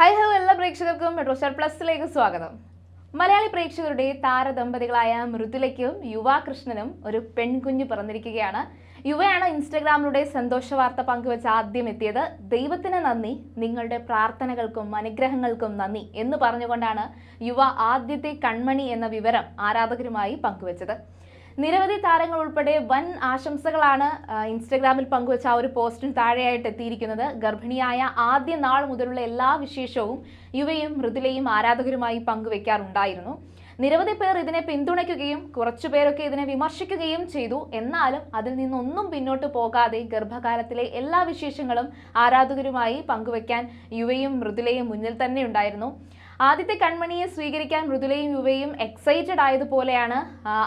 high hello എല്ലാ പ്രേക്ഷകർക്കും metro star പ്ലസിലേക്ക് സ്വാഗതം മലയാളി പ്രേക്ഷകരുടെ താരദമ്പതികളായ മൃദുലയ്ക്കും യുവാകൃഷ്ണനും ഒരു പെൺകുഞ്ഞ് പിറന്നിരിക്കുകയാണ് യുവയാണ് ഇൻസ്റ്റഗ്രാമിലൂടെ സന്തോഷ വാർത്ത പങ്കുവെച്ച് ആദ്യം എത്തിയത് ദൈവത്തിന് നന്ദി നിങ്ങളുടെ പ്രാർത്ഥനകൾക്കും അനുഗ്രഹങ്ങൾക്കും നന്ദി എന്ന് പറഞ്ഞുകൊണ്ടാണ് യുവ ആദ്യത്തെ കൺമണി എന്ന വിവരം ആരാധകരുമായി പങ്കുവച്ചത് നിരവധി താരങ്ങൾ ഉൾപ്പെടെ വൻ ആശംസകളാണ് ഇൻസ്റ്റഗ്രാമിൽ പങ്കുവച്ച ആ ഒരു പോസ്റ്റിന് താഴെയായിട്ട് എത്തിയിരിക്കുന്നത് ഗർഭിണിയായ ആദ്യ നാൾ മുതലുള്ള എല്ലാ വിശേഷവും യുവയും മൃദുലയും ആരാധകരുമായി പങ്കുവെക്കാറുണ്ടായിരുന്നു നിരവധി പേർ ഇതിനെ പിന്തുണയ്ക്കുകയും കുറച്ചു പേരൊക്കെ ഇതിനെ വിമർശിക്കുകയും ചെയ്തു എന്നാലും അതിൽ നിന്നൊന്നും പിന്നോട്ട് പോകാതെ ഗർഭകാലത്തിലെ എല്ലാ വിശേഷങ്ങളും ആരാധകരുമായി പങ്കുവെക്കാൻ യുവയും മൃദുലയും മുന്നിൽ തന്നെ ഉണ്ടായിരുന്നു ആദ്യത്തെ കൺമണിയെ സ്വീകരിക്കാൻ മൃദുലയും യുവയും എക്സൈറ്റഡ് ആയതുപോലെയാണ്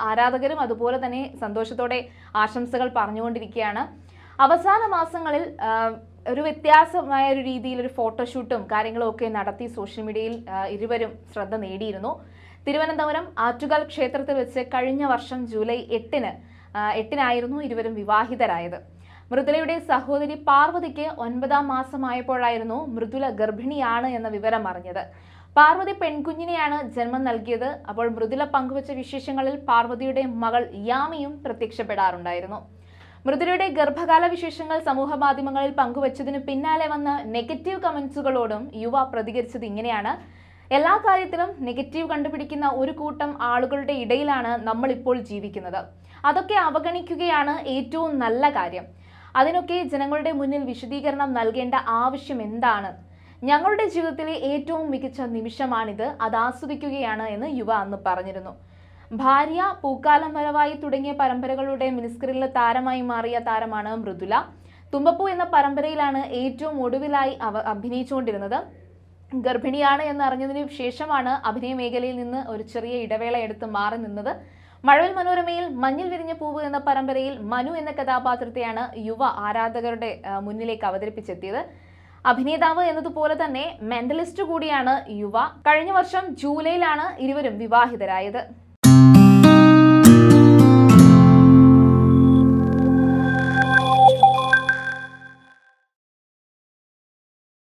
ആരാധകരും അതുപോലെ തന്നെ സന്തോഷത്തോടെ ആശംസകൾ പറഞ്ഞുകൊണ്ടിരിക്കുകയാണ് അവസാന മാസങ്ങളിൽ ഒരു വ്യത്യാസമായ ഒരു രീതിയിൽ ഒരു ഫോട്ടോഷൂട്ടും കാര്യങ്ങളും ഒക്കെ നടത്തി സോഷ്യൽ മീഡിയയിൽ ഇരുവരും ശ്രദ്ധ നേടിയിരുന്നു തിരുവനന്തപുരം ആറ്റുകാൽ ക്ഷേത്രത്തിൽ വെച്ച് കഴിഞ്ഞ വർഷം ജൂലൈ എട്ടിന് എട്ടിനായിരുന്നു ഇരുവരും വിവാഹിതരായത് മൃദുലയുടെ സഹോദരി പാർവതിക്ക് ഒൻപതാം മാസമായപ്പോഴായിരുന്നു മൃദുല ഗർഭിണിയാണ് എന്ന വിവരം അറിഞ്ഞത് പാർവതി പെൺകുഞ്ഞിനെയാണ് ജന്മം നൽകിയത് അപ്പോൾ മൃദുല പങ്കുവച്ച വിശേഷങ്ങളിൽ പാർവതിയുടെ മകൾ യാമിയും പ്രത്യക്ഷപ്പെടാറുണ്ടായിരുന്നു മൃദുലയുടെ ഗർഭകാല വിശേഷങ്ങൾ സമൂഹ മാധ്യമങ്ങളിൽ പങ്കുവച്ചതിന് പിന്നാലെ വന്ന നെഗറ്റീവ് കമന്റ്സുകളോടും യുവ പ്രതികരിച്ചത് ഇങ്ങനെയാണ് എല്ലാ കാര്യത്തിലും നെഗറ്റീവ് കണ്ടുപിടിക്കുന്ന ഒരു കൂട്ടം ആളുകളുടെ ഇടയിലാണ് നമ്മൾ ഇപ്പോൾ ജീവിക്കുന്നത് അതൊക്കെ അവഗണിക്കുകയാണ് ഏറ്റവും നല്ല കാര്യം അതിനൊക്കെ ജനങ്ങളുടെ മുന്നിൽ വിശദീകരണം നൽകേണ്ട ആവശ്യം എന്താണ് ഞങ്ങളുടെ ജീവിതത്തിലെ ഏറ്റവും മികച്ച നിമിഷമാണിത് അത് ആസ്വദിക്കുകയാണ് എന്ന് യുവ അന്ന് പറഞ്ഞിരുന്നു ഭാര്യ പൂക്കാലം വരവായി തുടങ്ങിയ പരമ്പരകളുടെ മിനിസ്ക്രീനിലെ താരമായി മാറിയ താരമാണ് മൃദുല തുമ്പപ്പൂ എന്ന പരമ്പരയിലാണ് ഏറ്റവും ഒടുവിലായി അവ അഭിനയിച്ചുകൊണ്ടിരുന്നത് ഗർഭിണിയാണ് അറിഞ്ഞതിനു ശേഷമാണ് അഭിനയ മേഖലയിൽ നിന്ന് ഒരു ചെറിയ ഇടവേള എടുത്ത് മാറി നിന്നത് മഴവിൽ മനോരമയിൽ മഞ്ഞിൽ വിരിഞ്ഞ പൂവ് എന്ന പരമ്പരയിൽ മനു എന്ന കഥാപാത്രത്തെയാണ് യുവ ആരാധകരുടെ മുന്നിലേക്ക് അവതരിപ്പിച്ചെത്തിയത് അഭിനേതാവ് എന്നതുപോലെ തന്നെ മെന്റലിസ്റ്റ് കൂടിയാണ് യുവ കഴിഞ്ഞ വർഷം ജൂലൈയിലാണ് ഇരുവരും വിവാഹിതരായത്